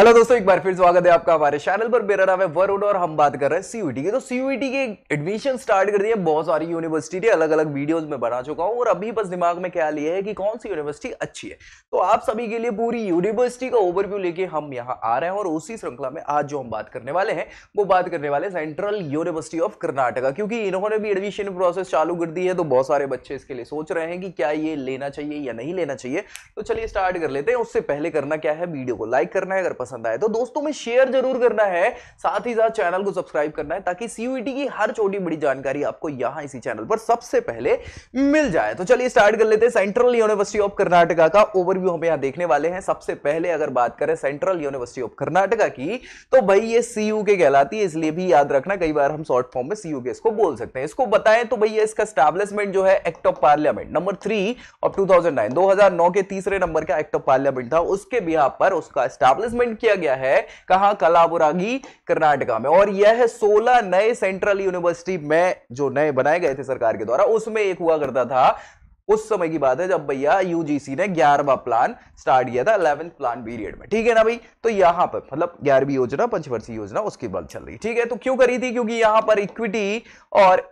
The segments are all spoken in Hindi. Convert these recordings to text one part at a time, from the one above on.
हेलो दोस्तों एक बार फिर स्वागत है आपका हमारे चैनल पर मेरा नाम है वरुण और हम बात कर रहे हैं सीयूटी की तो सीयूटी के एडमिशन स्टार्ट कर दिए बहुत सारी यूनिवर्सिटी के अलग अलग वीडियोस में बना चुका हूं और अभी बस दिमाग में क्या लिया है कि कौन सी यूनिवर्सिटी अच्छी है तो आप सभी के लिए पूरी यूनिवर्सिटी का ओवरव्यू लेके हम यहाँ आ रहे हैं और उसी श्रृंखला में आज जो हम बात करने वाले हैं वो बात करने वाले सेंट्रल यूनिवर्सिटी ऑफ कर्नाटका क्योंकि इन्होंने भी एडमिशन प्रोसेस चालू कर दी है तो बहुत सारे बच्चे इसके लिए सोच रहे हैं कि क्या ये लेना चाहिए या नहीं लेना चाहिए तो चलिए स्टार्ट कर लेते हैं उससे पहले करना क्या है वीडियो को लाइक करना है अगर पसंद आए तो दोस्तों में शेयर जरूर करना है साथ ही साथ चैनल को सब्सक्राइब करना है ताकि सीयूईटी e की हर छोटी बड़ी जानकारी आपको यहां इसी चैनल पर सबसे पहले मिल जाए तो चलिए स्टार्ट कर लेते हैं सेंट्रल यूनिवर्सिटी ऑफ कर्नाटका का ओवरव्यू हम यहां देखने वाले हैं सबसे पहले अगर बात करें सेंट्रल यूनिवर्सिटी ऑफ कर्नाटका की तो भाई ये सीयू के कहलाती है इसलिए भी याद रखना कई बार हम शॉर्ट फॉर्म में सीयू के इसको बोल सकते हैं इसको बताएं तो भैया इसका स्टैब्लिशमेंट जो है act of parliament number three of 2009 2009 के तीसरे नंबर का एक्ट ऑफ पार्लियामेंट था उसके बिहार पर उसका स्टैब्लिशमेंट किया गया है कहा कलाबुरागी कर्नाटका में और यह 16 नए सेंट्रल यूनिवर्सिटी में जो नए बनाए गए थे सरकार के द्वारा उसमें एक हुआ करता था उस समय की बात है जब भैया यूजीसी ने ग्यारहवा प्लान स्टार्ट किया था इलेवेंथ प्लान पीरियड में ठीक है ना भाई तो यहां पर मतलब ग्यारहवीं योजना पंचवर्षीय योजना उसके बाद चल रही ठीक है तो क्यों करी थी क्योंकि यहां पर इक्विटी और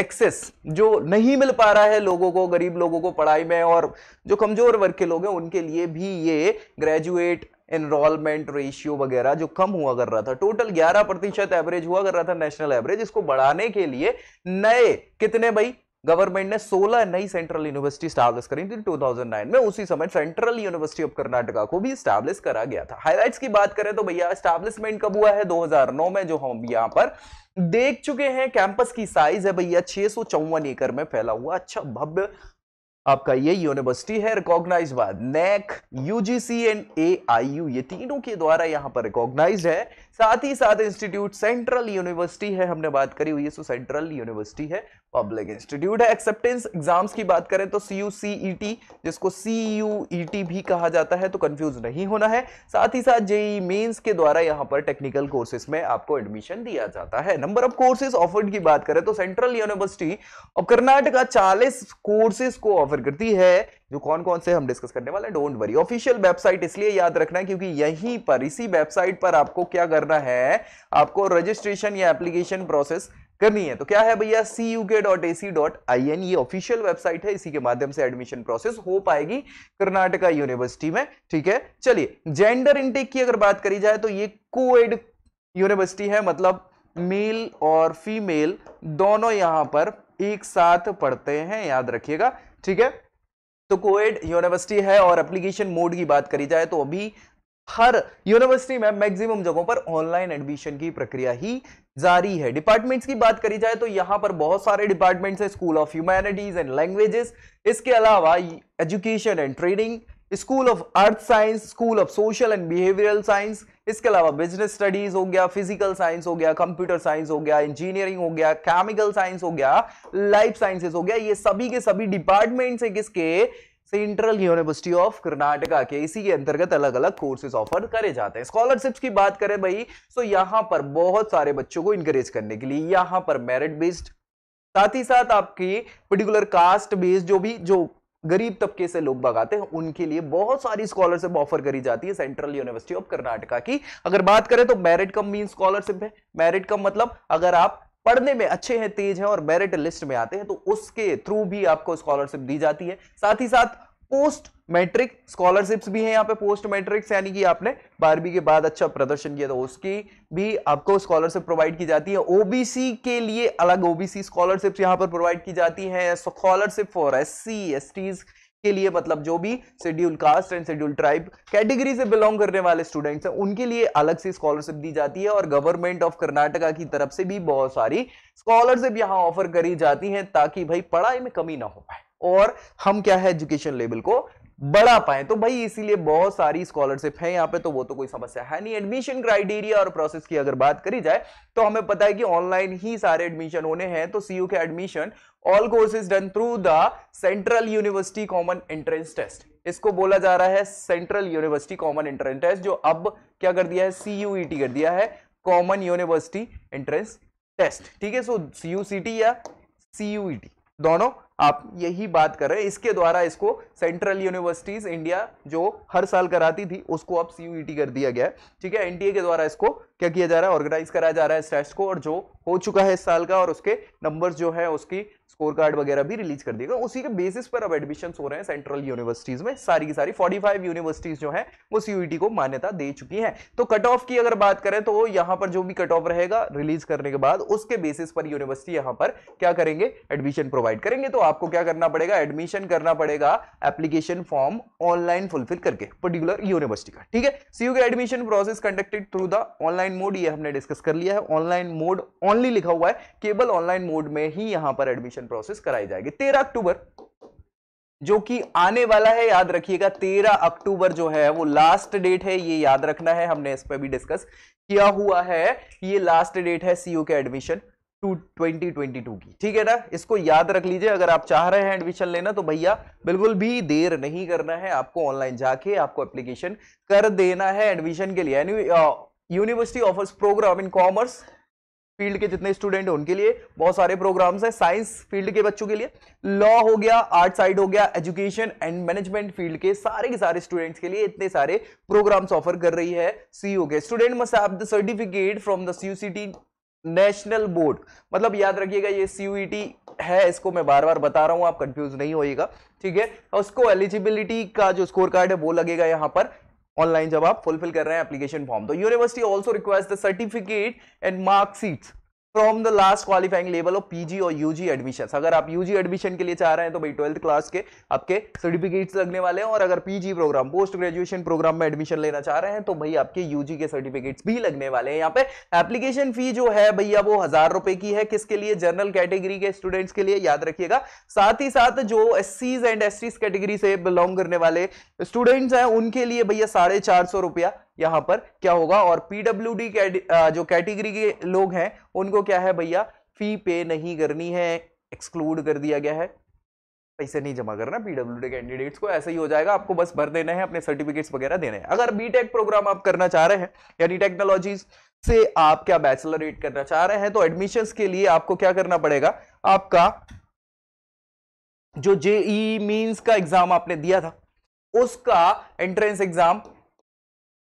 एक्सेस जो नहीं मिल पा रहा है लोगों को गरीब लोगों को पढ़ाई में और जो कमजोर वर्ग के लोग हैं उनके लिए भी ये ग्रेजुएट इनरोलमेंट रेशियो वगैरह जो कम हुआ कर रहा था टोटल 11 प्रतिशत एवरेज हुआ कर रहा था नेशनल एवरेज इसको बढ़ाने के लिए नए कितने भाई गवर्नमेंट ने 16 नई सेंट्रल यूनिवर्सिटी स्टैब्लिश करी थी 2009 में उसी समय सेंट्रल यूनिवर्सिटी ऑफ कर्नाटका को भी स्टैब्लिश करा गया था हाईलाइट्स की बात करें तो भैया स्टैब्लिशमेंट कब हुआ है 2009 में जो हम यहां पर देख चुके हैं कैंपस की साइज है भैया छह एकड़ में फैला हुआ अच्छा भव्य आपका ये यूनिवर्सिटी है recognise by NAAC UGC and A ये तीनों के द्वारा यहां पर रिकॉग्नाइज है साथ ही साथ इंस्टीट्यूट सेंट्रल यूनिवर्सिटी है हमने बात करी हुई है सो सेंट्रल यूनिवर्सिटी है पब्लिक इंस्टीट्यूट है एक्सेप्टेंस एग्जाम्स की बात करें तो सी यू सी ई टी जिसको सी यू ई टी भी कहा जाता है तो कंफ्यूज नहीं होना है साथ ही साथ जेई मेन्स e के द्वारा यहाँ पर टेक्निकल कोर्सेज में आपको एडमिशन दिया जाता है नंबर ऑफ कोर्सेज ऑफर्ड की बात करें तो सेंट्रल यूनिवर्सिटी और कर्नाटका चालीस कोर्सेज को ऑफर करती है जो कौन कौन से हम डिस्कस करने वाले डोंट वरी ऑफिशियल वेबसाइट इसलिए याद रखना है क्योंकि यहीं पर इसी वेबसाइट पर आपको क्या करना है आपको रजिस्ट्रेशन या एप्लीकेशन प्रोसेस करनी है तो क्या है भैया C U K dot A C dot I N ये ऑफिशियल वेबसाइट है इसी के माध्यम से एडमिशन प्रोसेस हो पाएगी कर्नाटका यूनिवर्सिटी में ठीक है चलिए जेंडर इनटेक की अगर बात करी जाए तो ये कोएड यूनिवर्सिटी है मतलब मेल और फीमेल दोनों यहां पर एक साथ पढ़ते हैं याद रखिएगा ठीक है तो कोएड यूनिवर्सिटी है और एप्लीकेशन मोड की बात करी जाए तो अभी हर यूनिवर्सिटी में मैक्सिमम जगहों पर ऑनलाइन एडमिशन की प्रक्रिया ही जारी है डिपार्टमेंट्स की बात करी जाए तो यहां पर बहुत सारे डिपार्टमेंट्स हैं school of humanities and languages इसके अलावा education and training school of earth science school of social and behavioural science इसके अलावा बिजनेस स्टडीज हो गया फिजिकल साइंस हो गया कंप्यूटर साइंस हो गया इंजीनियरिंग हो गया केमिकल साइंस हो गया लाइफ साइंसेस हो गया ये सभी के सभी डिपार्टमेंट्स है किसके सेंट्रल यूनिवर्सिटी ऑफ कर्नाटका के इसी के अंतर्गत अलग अलग कोर्सेज ऑफर करे जाते हैं स्कॉलरशिप्स की बात करें भाई तो यहां पर बहुत सारे बच्चों को इंकरेज करने के लिए यहां पर मेरिट बेस्ड साथ ही साथ आपकी पर्टिकुलर कास्ट बेस्ड जो भी जो गरीब तबके से लोग भगाते हैं उनके लिए बहुत सारी स्कॉलरशिप ऑफर करी जाती है सेंट्रल यूनिवर्सिटी ऑफ कर्नाटका की अगर बात करें तो मेरिट कम मीन स्कॉलरशिप है मेरिट कम मतलब अगर आप पढ़ने में अच्छे हैं तेज हैं और मेरिट लिस्ट में आते हैं तो उसके थ्रू भी आपको स्कॉलरशिप दी जाती है साथ ही साथ पोस्ट मैट्रिक स्कॉलरशिप्स भी हैं यहाँ पे पोस्ट मैट्रिक्स यानी कि आपने बारहवीं के बाद अच्छा प्रदर्शन किया तो उसकी भी आपको स्कॉलरशिप प्रोवाइड की जाती है ओबीसी के लिए अलग ओबीसी स्कॉलरशिप्स यहाँ पर प्रोवाइड की जाती है scholarship for S C S Ts के लिए मतलब जो भी schedule caste and schedule tribe category से बिलोंग करने वाले स्टूडेंट्स हैं उनके लिए अलग से स्कॉलरशिप दी जाती है और गवर्नमेंट ऑफ कर्नाटका की तरफ से भी बहुत सारी स्कॉलरशिप यहाँ ऑफर करी जाती है ताकि भाई पढ़ाई में कमी ना हो पाए और हम क्या है एजुकेशन लेवल को बढ़ा पाए तो भाई इसीलिए बहुत सारी स्कॉलरशिप है यहाँ पे तो वो तो कोई समस्या है नहीं एडमिशन क्राइटेरिया और प्रोसेस की अगर बात करी जाए तो हमें पता है कि ऑनलाइन ही सारे एडमिशन होने हैं तो सीयू के admission all courses done through the central university common entrance test इसको बोला जा रहा है central university common entrance test जो अब क्या कर दिया है सीयूईटी e कर दिया है कॉमन यूनिवर्सिटी एंट्रेंस टेस्ट ठीक है सो सीयू या सीयूईटी e दोनों आप यही बात कर रहे हैं इसके द्वारा इसको सेंट्रल यूनिवर्सिटीज इंडिया जो हर साल कराती थी उसको अब सीयूईटी e कर दिया गया है ठीक है एनटीए के द्वारा इसको क्या किया जा रहा है ऑर्गेनाइज कराया जा रहा है स्टेट्स को और जो हो चुका है इस साल का और उसके नंबर्स जो है उसकी स्कोर कार्ड वगैरह भी रिलीज कर दिएगा उसी के बेसिस पर अब एडमिशन हो रहे हैं सेंट्रल यूनिवर्सिटीज में सारी की सारी फाइव यूनिवर्सिटीज जो है वो सीयूईटी e को मान्यता दे चुकी हैं तो कट ऑफ की अगर बात करें तो यहां पर जो भी कट ऑफ रहेगा रिलीज करने के बाद उसके बेसिस पर यूनिवर्सिटी यहां पर क्या करेंगे एडमिशन प्रोवाइड करेंगे तो आप आपको क्या करना पड़ेगा एडमिशन करना पड़ेगा एप्लीकेशन फॉर्म ऑनलाइन फुलफिल करके पर्टिकुलर यूनिवर्सिटी का ठीक है सीयू के admission process conducted through the online mode ये हमने डिस्कस कर लिया है ऑनलाइन मोड ओनली लिखा हुआ है केवल ऑनलाइन मोड में ही यहां पर एडमिशन प्रोसेस कराई जाएगी तेरह अक्टूबर जो कि आने वाला है याद रखिएगा तेरह अक्टूबर जो है वो लास्ट डेट है ये याद रखना है हमने इस पर भी डिस्कस किया हुआ है ये लास्ट डेट है सीयू के admission two twenty twenty two की ठीक है ना इसको याद रख लीजिए अगर आप चाह रहे हैं एडमिशन लेना तो भैया बिल्कुल भी देर नहीं करना है आपको ऑनलाइन जाके आपको एप्लीकेशन कर देना है एडमिशन के लिए university offers program in commerce field के जितने स्टूडेंट हैं उनके लिए बहुत सारे प्रोग्राम्स हैं साइंस फील्ड के बच्चों के लिए लॉ हो गया आर्ट साइड हो गया एजुकेशन एंड मैनेजमेंट फील्ड के सारे के सारे स्टूडेंट्स के लिए इतने सारे प्रोग्राम्स ऑफर कर रही है सीयू के student must have the certificate from the C national board मतलब याद रखिएगा ये सीयूईटी e है इसको मैं बार बार बता रहा हूं आप कंफ्यूज नहीं होइएगा ठीक है उसको एलिजिबिलिटी का जो स्कोर कार्ड है वो लगेगा यहां पर ऑनलाइन जब आप फुलफिल कर रहे हैं एप्लीकेशन फॉर्म तो university also requires the certificate and marksheets from the last qualifying level of PG और यूजी एडमिशन अगर आप यूजी एडमिशन के लिए चाह रहे हैं तो भाई ट्वेल्थ क्लास के आपके सर्टिफिकेट्स लगने वाले हैं और अगर PG program post graduation program में एडमिशन लेना चाह रहे हैं तो भाई आपके यूजी के सर्टिफिकेट्स भी लगने वाले हैं यहाँ पे एप्लीकेशन फी जो है भैया वो हजार रुपए की है किसके लिए जनरल कैटेगरी के स्टूडेंट्स के लिए याद रखिएगा साथ ही साथ जो एस एंड एस कैटेगरी से बिलोंग करने वाले स्टूडेंट्स हैं उनके लिए भैया साढ़े रुपया यहां पर क्या होगा और पीडब्ल्यूडी जो कैटेगरी के लोग हैं उनको क्या है भैया फी पे नहीं करनी है एक्सक्लूड कर दिया गया है पैसे नहीं जमा करना पीडब्ल्यू डी कैंडिडेट्स को ऐसे ही हो जाएगा आपको बस भर देना है अपने सर्टिफिकेट्स वगैरह देने हैं अगर बीटेक प्रोग्राम आप करना चाह रहे हैं यानी टेक्नोलॉजी से आप क्या बैचलरेट करना चाह रहे हैं तो एडमिशन के लिए आपको क्या करना पड़ेगा आपका जो जेई मीन्स e का एग्जाम आपने दिया था उसका एंट्रेंस एग्जाम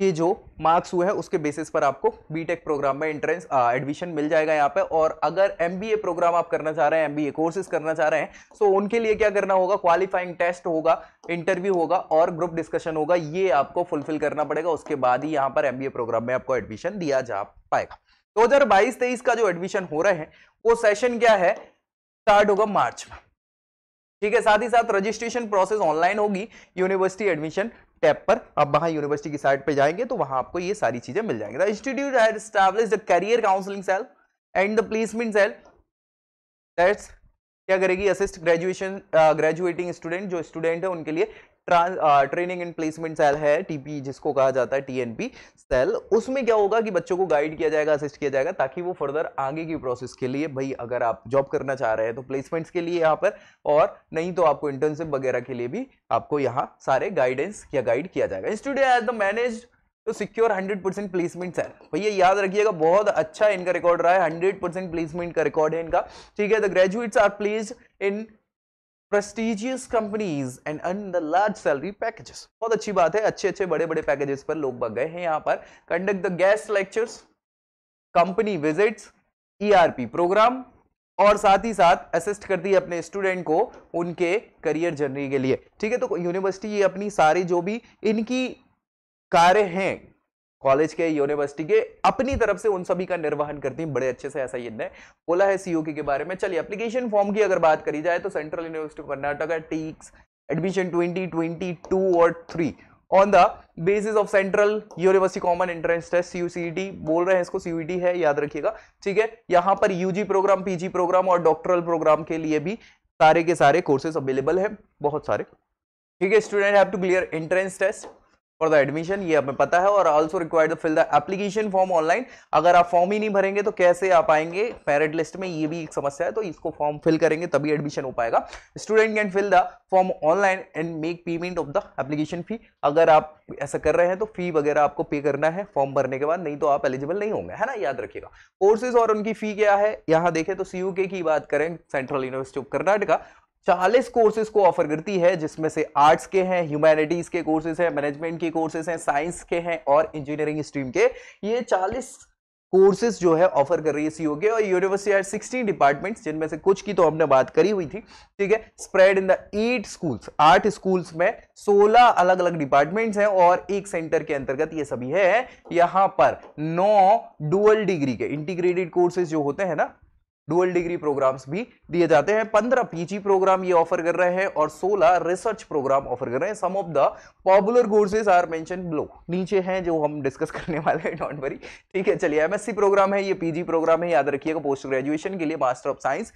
के जो मार्क्स हुए हैं उसके बेसिस पर आपको बीटेक प्रोग्राम में एंट्रेंस एडमिशन मिल जाएगा यहाँ पे और अगर एमबीए प्रोग्राम आप करना चाह रहे हैं एमबीए कोर्सेज करना चाह रहे हैं तो उनके लिए क्या करना होगा क्वालिफाइंग टेस्ट होगा इंटरव्यू होगा और ग्रुप डिस्कशन होगा ये आपको फुलफिल करना पड़ेगा उसके बाद ही यहाँ पर एम प्रोग्राम में आपको एडमिशन दिया जा पाएगा दो हजार का जो एडमिशन हो रहे हैं वो सेशन क्या है स्टार्ट होगा मार्च में ठीक है साथ ही साथ रजिस्ट्रेशन प्रोसेस ऑनलाइन होगी यूनिवर्सिटी एडमिशन टैप पर अब वहां यूनिवर्सिटी की साइट पे जाएंगे तो वहां आपको ये सारी चीजें मिल जाएंगी इंस्टीट्यूट है career career counselling cell and the placement cell that's क्या करेगी असिस्ट ग्रेजुएशन ग्रेजुएटिंग स्टूडेंट जो स्टूडेंट है उनके लिए ट्रेनिंग एंड प्लेसमेंट सेल है टीपी जिसको कहा जाता है टीएनपी सेल उसमें क्या होगा कि बच्चों को गाइड किया जाएगा असिस्ट किया जाएगा ताकि वो फर्दर आगे की प्रोसेस के लिए भाई अगर आप जॉब करना चाह रहे हैं तो प्लेसमेंट्स के लिए यहाँ पर और नहीं तो आपको इंटर्नशिप वगैरह के लिए भी आपको यहाँ सारे गाइडेंस या गाइड किया जाएगा institute as the manage to secure 100 percent placement है भैया याद रखिएगा बहुत अच्छा इनका रिकॉर्ड रहा है 100 परसेंट प्लेसमेंट का रिकॉर्ड है इनका ठीक है the graduates are placed in prestigious companies and earn the large salary packages बहुत अच्छी बात है अच्छे अच्छे बड़े बड़े पैकेजेस पर लोग बग गए हैं यहाँ पर conduct the guest lectures company visits P program और साथ ही साथ असिस्ट करती है अपने स्टूडेंट को उनके करियर जर्नी के लिए ठीक है तो यूनिवर्सिटी ये अपनी सारी जो भी इनकी कार्य हैं कॉलेज के यूनिवर्सिटी के अपनी तरफ से उन सभी का निर्वहन करती बड़े अच्छे से ऐसा ने बोला है सीओ के बारे में चलिए एप्लीकेशन फॉर्म की अगर बात करी जाए तो central university of Karnataka takes admission to और three on the basis of central university common entrance test CUCET बोल रहे हैं इसको सीयूईटी e है याद रखिएगा ठीक है यहाँ पर यूजी प्रोग्राम पीजी प्रोग्राम और डॉक्टरल प्रोग्राम के लिए भी सारे के सारे कोर्सेज अवेलेबल है बहुत सारे ठीक है student have to clear entrance test for the admission ये हमें पता है और also required fill the application form online अगर आप फॉर्म ही नहीं भरेंगे तो कैसे आप आएंगे पैरेट लिस्ट में ये भी एक समस्या है तो इसको फॉर्म फिल करेंगे तभी एडमिशन हो पाएगा student can fill the form online and make payment of the application fee अगर आप ऐसा कर रहे हैं तो फी वगैरह आपको पे करना है फॉर्म भरने के बाद नहीं तो आप एलिजिबल नहीं होंगे है ना याद रखिएगा कोर्सेज और उनकी फी क्या है यहाँ देखें तो सी की बात करें सेंट्रल यूनिवर्सिटी ऑफ कर्नाटका चालीस कोर्सेज को ऑफर करती है जिसमें से आर्ट्स के हैं ह्यूमैनिटीज के कोर्सेज हैं मैनेजमेंट के कोर्सेज हैं साइंस के हैं और इंजीनियरिंग स्ट्रीम के ये चालीस कोर्सेज जो है ऑफर कर रही है सीओ e के और यूनिवर्सिटी आर सिक्सटीन डिपार्टमेंट्स जिनमें से कुछ की तो हमने बात करी हुई थी ठीक है spread in the eight schools आठ स्कूल्स में सोलह अलग अलग डिपार्टमेंट्स हैं और एक सेंटर के अंतर्गत ये सभी है यहाँ पर नौ डुअल डिग्री के इंटीग्रेटेड कोर्सेज जो होते हैं ना डुअल डिग्री प्रोग्राम्स भी दिए जाते हैं पंद्रह पीजी प्रोग्राम ये ऑफर कर रहे हैं और सोलह रिसर्च प्रोग्राम ऑफर कर रहे हैं some of the popular courses are mention below नीचे हैं जो हम डिस्कस करने वाले हैं डोंट वरी ठीक है चलिए एमएससी प्रोग्राम है ये पीजी प्रोग्राम है याद रखिएगा पोस्ट ग्रेजुएशन के लिए मास्टर ऑफ साइंस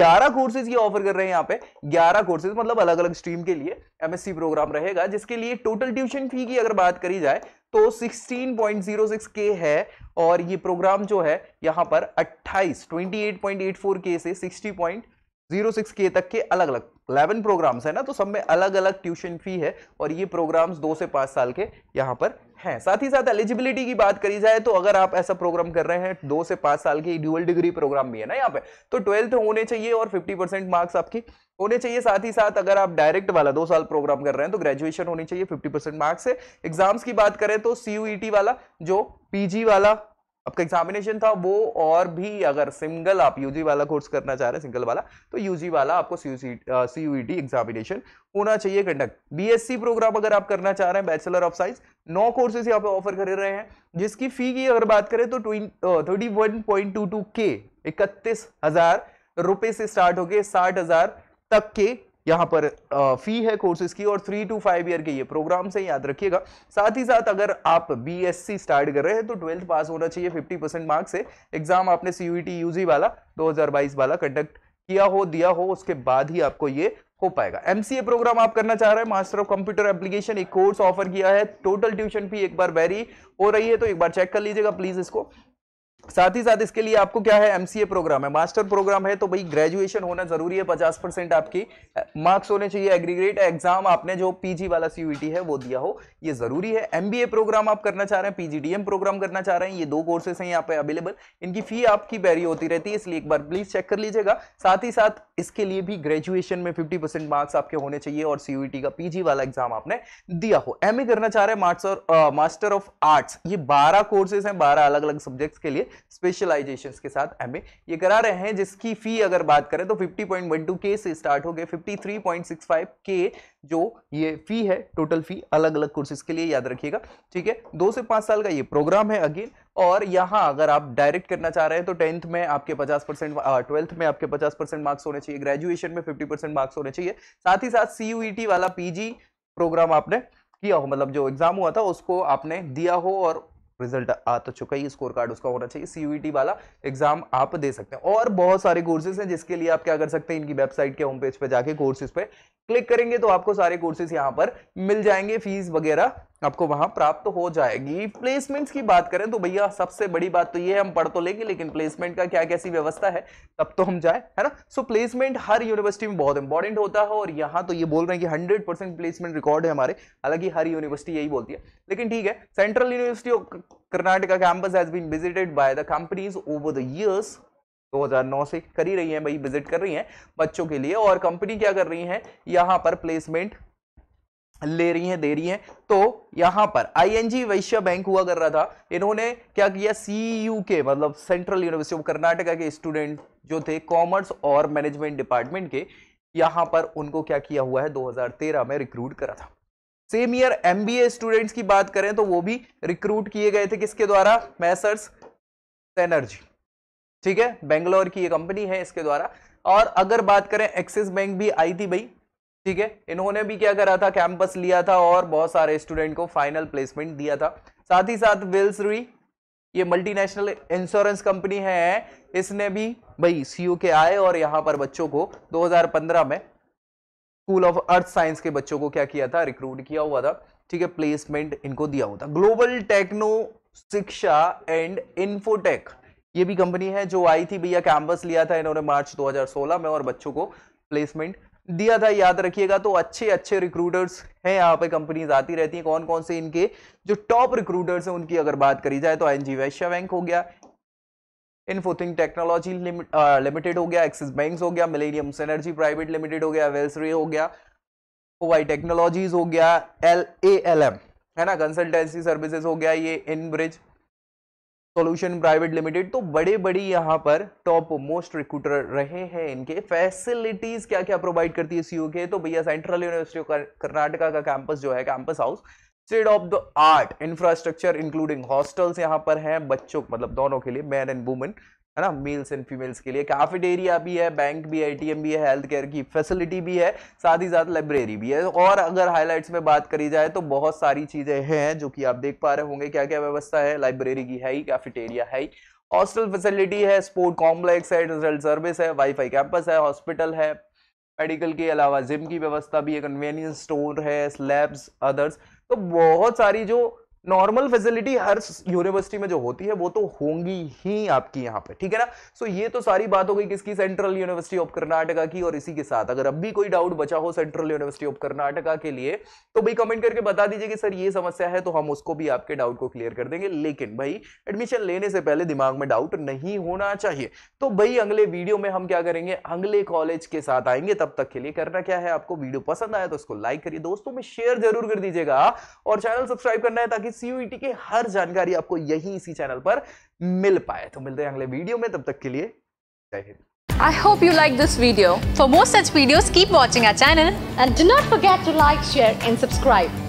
ग्यारह कोर्सेज ये ऑफर कर रहे हैं यहाँ पे ग्यारह कोर्सेज मतलब अलग अलग स्ट्रीम के लिए एमएससी प्रोग्राम रहेगा जिसके लिए टोटल ट्यूशन फी की अगर बात करी जाए तो 16.06 के है और ये प्रोग्राम जो है यहां पर 28 28.84 के से 60. जीरो सिक्स के तक के अलग अलग इलेवन प्रोग्राम्स है ना तो सब में अलग अलग ट्यूशन फी है और ये प्रोग्राम्स दो से पाँच साल के यहाँ पर हैं साथ ही साथ एलिजिबिलिटी की बात करी जाए तो अगर आप ऐसा प्रोग्राम कर रहे हैं दो से पाँच साल की ड्यूअल डिग्री प्रोग्राम भी है ना यहाँ पे तो ट्वेल्थ होने चाहिए और फिफ्टी परसेंट मार्क्स आपकी होने चाहिए साथ ही साथ अगर आप डायरेक्ट वाला दो साल प्रोग्राम कर रहे हैं तो ग्रेजुएशन होनी चाहिए फिफ्टी परसेंट मार्क्स है एग्जाम्स की बात करें तो सी e वाला जो पीजी वाला आपका एग्जामिनेशन था वो और भी अगर सिंगल आप यूजी वाला कोर्स करना चाह रहे हैं सिंगल वाला तो यूजी वाला आपको सीयूईटी एग्जामिनेशन uh, e होना चाहिए कंडक्ट बीएससी प्रोग्राम अगर आप करना चाह रहे हैं बैचलर ऑफ साइंस नौ कोर्सेज यहाँ पे ऑफर कर रहे हैं जिसकी फी की अगर बात करें तो thirty one point two two के इकतीस हजार रुपए से स्टार्ट गए साठ हजार तक के यहाँ पर फ़ी है कोर्सेज की और थ्री टू फाइव ईयर के ये प्रोग्राम्स हैं याद रखिएगा साथ ही साथ अगर आप बीएससी स्टार्ट कर रहे हैं तो ट्वेल्थ पास होना चाहिए फिफ्टी परसेंट मार्क्स से एग्जाम आपने सी यूजी वाला 2022 वाला कंडक्ट किया हो दिया हो उसके बाद ही आपको ये हो पाएगा एमसीए प्रोग्राम आप करना चाह रहे हैं मास्टर ऑफ कंप्यूटर एप्लीकेशन एक कोर्स ऑफर किया है टोटल ट्यूशन फी एक बार वेरी हो रही है तो एक बार चेक कर लीजिएगा प्लीज इसको साथ ही साथ इसके लिए आपको क्या है एमसीए प्रोग्राम है मास्टर प्रोग्राम है तो भाई ग्रेजुएशन होना जरूरी है 50 परसेंट आपकी मार्क्स होने चाहिए एग्रीग्रेट एग्जाम आपने जो पीजी वाला सीयूईटी है वो दिया हो ये जरूरी है एमबीए प्रोग्राम आप करना चाह रहे हैं पीजीडीएम प्रोग्राम करना चाह रहे हैं ये दो कोर्सेस हैं यहाँ पे अवेलेबल इनकी फी आपकी बैरी होती रहती है इसलिए एक बार प्लीज चेक कर लीजिएगा साथ ही साथ इसके लिए भी ग्रेजुएशन में फिफ्टी मार्क्स आपके होने चाहिए और सीयूईटी का पीजी वाला एग्जाम आपने दिया हो एम करना चाह रहे हैं मास्टर ऑफ आर्ट्स ये बारह कोर्सेज हैं बारह अलग अलग सब्जेक्ट्स के लिए स्पेशलाइजेशन के साथ एम ये करा रहे हैं जिसकी फी अगर बात करें तो 50.12 के से स्टार्ट हो गए 53.65 के जो ये फी है टोटल फी अलग अलग कोर्सेज के लिए याद रखिएगा ठीक है दो से पांच साल का ये प्रोग्राम है अगेन और यहाँ अगर आप डायरेक्ट करना चाह रहे हैं तो टेंथ में आपके 50 परसेंट ट्वेल्थ में आपके 50 परसेंट मार्क्स होने चाहिए ग्रेजुएशन में 50 परसेंट मार्क्स होने चाहिए साथ ही साथ सी e वाला पीजी प्रोग्राम आपने किया हो मतलब जो एग्जाम हुआ था उसको आपने दिया हो और रिजल्ट आ तो चुका ही स्कोर कार्ड उसका होना चाहिए सीयूईटी e वाला एग्जाम आप दे सकते हैं और बहुत सारे कोर्सेज हैं जिसके लिए आप क्या कर सकते हैं इनकी वेबसाइट के होम पेज पे जाके कोर्सेज पे क्लिक करेंगे तो आपको सारे कोर्सेज यहाँ पर मिल जाएंगे फीस वगैरह आपको वहां प्राप्त हो जाएगी प्लेसमेंट्स की बात करें तो भैया सबसे बड़ी बात तो ये है हम पढ़ तो लेंगे लेकिन प्लेसमेंट का क्या कैसी व्यवस्था है तब तो हम जाए है ना सो प्लेसमेंट हर यूनिवर्सिटी में बहुत इंपॉर्टेंट होता है और यहाँ तो ये बोल रहे हैं कि हंड्रेड परसेंट प्लेसमेंट रिकॉर्ड है हमारे हालांकि हर यूनिवर्सिटी यही बोलती है लेकिन ठीक है central university of Karnataka campus has been visited by the companies over the years 2009 से कर ही रही हैं भाई विजिट कर रही हैं बच्चों के लिए और कंपनी क्या कर रही है यहाँ पर प्लेसमेंट ले रही हैं दे रही हैं तो यहां पर आईएनजी वैश्य बैंक हुआ कर रहा था इन्होंने क्या किया सीयू e के मतलब सेंट्रल यूनिवर्सिटी ऑफ कर्नाटका के स्टूडेंट जो थे कॉमर्स और मैनेजमेंट डिपार्टमेंट के यहां पर उनको क्या किया हुआ है 2013 में रिक्रूट करा था सेम ईयर एमबीए स्टूडेंट्स की बात करें तो वो भी रिक्रूट किए गए थे किसके द्वारा मैसर्स एनर्जी ठीक है बेंगलोर की ये कंपनी है इसके द्वारा और अगर बात करें एक्सिस बैंक भी आई थी भाई ठीक है इन्होंने भी क्या करा था कैंपस लिया था और बहुत सारे स्टूडेंट को फाइनल प्लेसमेंट दिया था साथ ही साथ विल्स रुई ये मल्टीनेशनल इंश्योरेंस कंपनी है इसने भी भाई सीयू के आए और यहां पर बच्चों को 2015 में स्कूल ऑफ अर्थ साइंस के बच्चों को क्या किया था रिक्रूट किया हुआ था ठीक है प्लेसमेंट इनको दिया हुआ था global techno Shiksha and infotech ये भी कंपनी है जो आई थी भैया कैंपस लिया था इन्होंने मार्च 2016 में और बच्चों को प्लेसमेंट दिया था याद रखिएगा तो अच्छे अच्छे रिक्रूटर्स हैं यहाँ पे कंपनीज आती रहती हैं कौन कौन से इनके जो टॉप रिक्रूटर्स हैं उनकी अगर बात करी जाए तो एन जी वैश्या बैंक हो गया इन्फोथिंग टेक्नोलॉजी लिमिटेड हो गया एक्सिस बैंक हो गया मिलेनियम एनर्जी प्राइवेट लिमिटेड हो गया वेल्सरे हो गया ओवाई टेक्नोलॉजीज हो गया एल ए एल एम है ना कंसल्टेंसी सर्विसेज हो गया ये in bridge solution private limited तो बड़े बड़ी यहाँ पर टॉप मोस्ट रिक्रूटर रहे हैं इनके फैसिलिटीज क्या क्या प्रोवाइड करती है सीओ के तो भैया सेंट्रल यूनिवर्सिटी कर्नाटका का कैंपस जो है campus house state of the art infrastructure including hostels यहाँ पर हैं बच्चों मतलब दोनों के लिए मैन एंड वुमेन है ना मेल्स एंड फीमेल्स के लिए काफेटेरिया भी है बैंक भी है एटीएम भी है हेल्थ केयर की फैसिलिटी भी है साथ ही साथ लाइब्रेरी भी है और अगर हाईलाइट्स में बात करी जाए तो बहुत सारी चीज़ें हैं जो कि आप देख पा रहे होंगे क्या क्या व्यवस्था है लाइब्रेरी की है ही काफेटेरिया है ही हॉस्टल फैसिलिटी है स्पोर्ट कॉम्प्लेक्स है रिजल्ट सर्विस है वाईफाई कैंपस है हॉस्पिटल है मेडिकल के अलावा जिम की व्यवस्था भी है कन्वीनियंस स्टोर है स्लैब्स अदर्स तो बहुत सारी जो नॉर्मल फैसिलिटी हर यूनिवर्सिटी में जो होती है वो तो होंगी ही आपकी यहाँ पे ठीक है ना सो so, ये तो सारी बात हो गई किसकी सेंट्रल यूनिवर्सिटी ऑफ कर्नाटका की और इसी के साथ अगर अब भी कोई डाउट बचा हो सेंट्रल यूनिवर्सिटी ऑफ कर्नाटका के लिए तो भाई कमेंट करके बता दीजिए कि सर ये समस्या है तो हम उसको भी आपके डाउट को क्लियर कर देंगे लेकिन भाई एडमिशन लेने से पहले दिमाग में डाउट नहीं होना चाहिए तो भाई अगले वीडियो में हम क्या करेंगे अगले कॉलेज के साथ आएंगे तब तक के लिए करना क्या है आपको वीडियो पसंद आया तो उसको लाइक करिए दोस्तों में शेयर जरूर कर दीजिएगा और चैनल सब्सक्राइब करना है ताकि कि सीयूईटी की हर जानकारी आपको यही इसी चैनल पर मिल पाए तो मिलते हैं अगले वीडियो में तब तक के लिए जय Hind I hope you like this video. For more such videos, keep watching our channel and do not forget to like, share and subscribe.